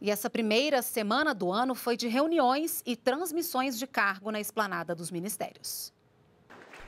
E essa primeira semana do ano foi de reuniões e transmissões de cargo na esplanada dos ministérios.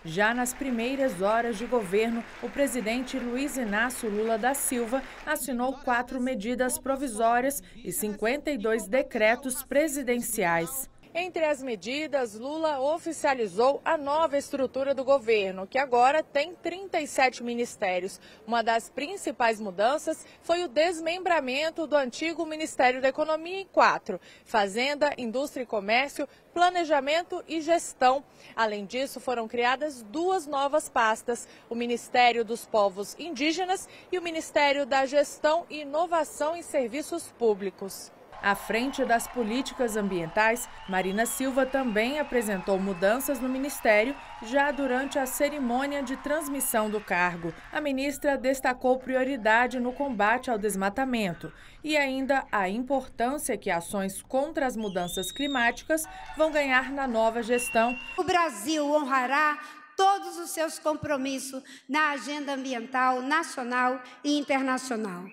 Já nas primeiras horas de governo, o presidente Luiz Inácio Lula da Silva assinou quatro medidas provisórias e 52 decretos presidenciais. Entre as medidas, Lula oficializou a nova estrutura do governo, que agora tem 37 ministérios. Uma das principais mudanças foi o desmembramento do antigo Ministério da Economia em quatro: Fazenda, Indústria e Comércio, Planejamento e Gestão. Além disso, foram criadas duas novas pastas: o Ministério dos Povos Indígenas e o Ministério da Gestão, e Inovação em Serviços Públicos. À frente das políticas ambientais, Marina Silva também apresentou mudanças no ministério já durante a cerimônia de transmissão do cargo. A ministra destacou prioridade no combate ao desmatamento e ainda a importância que ações contra as mudanças climáticas vão ganhar na nova gestão. O Brasil honrará todos os seus compromissos na agenda ambiental nacional e internacional.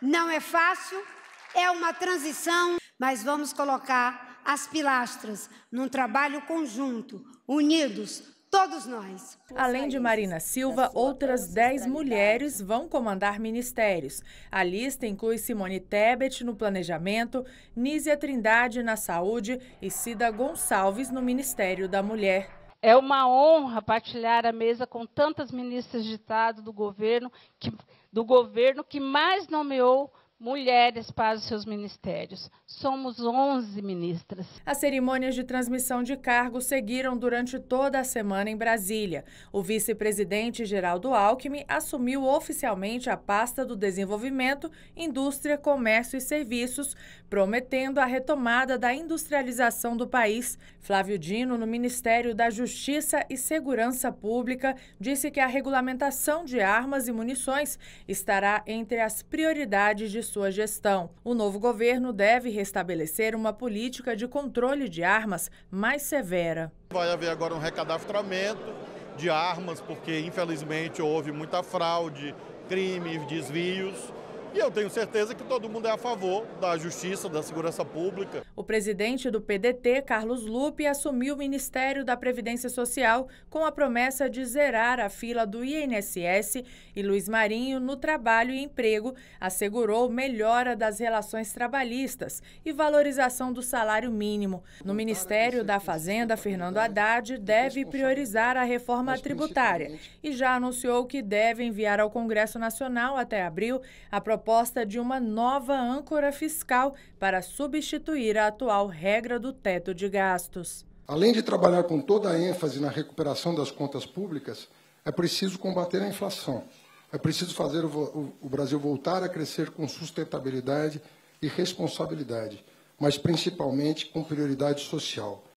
Não é fácil, é uma transição, mas vamos colocar as pilastras num trabalho conjunto, unidos, todos nós. Além de Marina Silva, outras 10 mulheres vão comandar ministérios. A lista inclui Simone Tebet no planejamento, Nízia Trindade na saúde e Cida Gonçalves no Ministério da Mulher. É uma honra partilhar a mesa com tantas ministras de Estado do governo que, do governo que mais nomeou mulheres para os seus ministérios. Somos 11 ministras. As cerimônias de transmissão de cargos seguiram durante toda a semana em Brasília. O vice-presidente Geraldo Alckmin assumiu oficialmente a pasta do desenvolvimento, indústria, comércio e serviços, prometendo a retomada da industrialização do país. Flávio Dino, no Ministério da Justiça e Segurança Pública, disse que a regulamentação de armas e munições estará entre as prioridades de sua gestão. O novo governo deve restabelecer uma política de controle de armas mais severa. Vai haver agora um recadastramento de armas, porque infelizmente houve muita fraude, crimes, desvios. E eu tenho certeza que todo mundo é a favor da justiça, da segurança pública. O presidente do PDT, Carlos Lupe, assumiu o Ministério da Previdência Social com a promessa de zerar a fila do INSS e Luiz Marinho, no trabalho e emprego, assegurou melhora das relações trabalhistas e valorização do salário mínimo. No Ministério da Fazenda, Fernando Haddad deve priorizar a reforma tributária e já anunciou que deve enviar ao Congresso Nacional até abril a proposta proposta de uma nova âncora fiscal para substituir a atual regra do teto de gastos. Além de trabalhar com toda a ênfase na recuperação das contas públicas, é preciso combater a inflação. É preciso fazer o, o Brasil voltar a crescer com sustentabilidade e responsabilidade, mas principalmente com prioridade social.